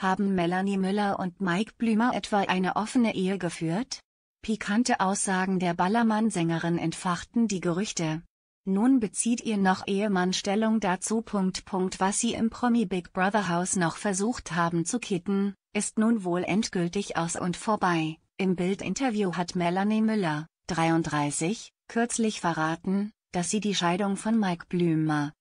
Haben Melanie Müller und Mike Blümer etwa eine offene Ehe geführt? Pikante Aussagen der Ballermann-Sängerin entfachten die Gerüchte. Nun bezieht ihr noch Ehemann Stellung dazu. Punkt, Punkt, was sie im Promi Big Brother Haus noch versucht haben zu kitten, ist nun wohl endgültig aus und vorbei. Im Bild-Interview hat Melanie Müller, 33, kürzlich verraten, dass sie die Scheidung von Mike Blümer,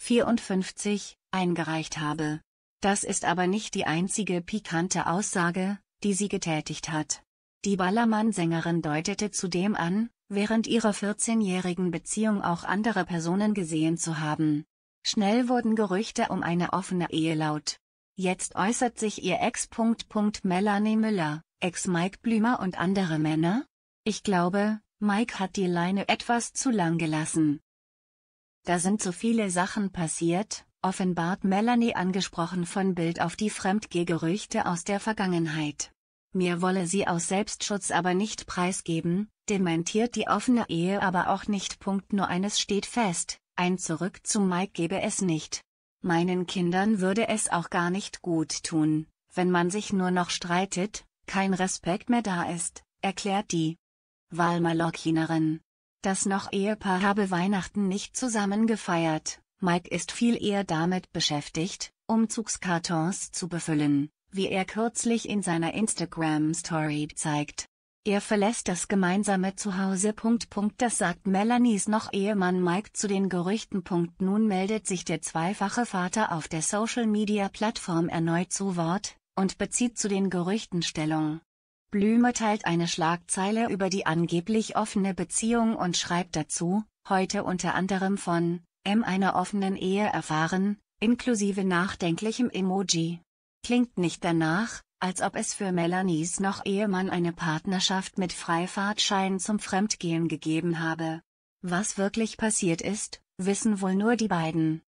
54, eingereicht habe. Das ist aber nicht die einzige pikante Aussage, die sie getätigt hat. Die Ballermann-Sängerin deutete zudem an, während ihrer 14-jährigen Beziehung auch andere Personen gesehen zu haben. Schnell wurden Gerüchte um eine offene Ehe laut. Jetzt äußert sich ihr Ex. Melanie Müller, Ex Mike Blümer und andere Männer? Ich glaube, Mike hat die Leine etwas zu lang gelassen. Da sind so viele Sachen passiert, offenbart Melanie angesprochen von Bild auf die Fremdgehgerüchte aus der Vergangenheit. Mir wolle sie aus Selbstschutz aber nicht preisgeben, dementiert die offene Ehe aber auch nicht. Punkt nur eines steht fest, ein Zurück zu Mike gebe es nicht. Meinen Kindern würde es auch gar nicht gut tun, wenn man sich nur noch streitet, kein Respekt mehr da ist, erklärt die Wahlmalokinerin. Das noch Ehepaar habe Weihnachten nicht zusammen gefeiert, Mike ist viel eher damit beschäftigt, Umzugskartons zu befüllen, wie er kürzlich in seiner Instagram-Story zeigt. Er verlässt das gemeinsame Zuhause. Das sagt Melanies noch Ehemann Mike zu den Gerüchten. Nun meldet sich der zweifache Vater auf der Social-Media-Plattform erneut zu Wort und bezieht zu den Gerüchten Stellung. Blüme teilt eine Schlagzeile über die angeblich offene Beziehung und schreibt dazu, heute unter anderem von M einer offenen Ehe erfahren, inklusive nachdenklichem Emoji. Klingt nicht danach, als ob es für Melanies noch Ehemann eine Partnerschaft mit Freifahrtschein zum Fremdgehen gegeben habe. Was wirklich passiert ist, wissen wohl nur die beiden.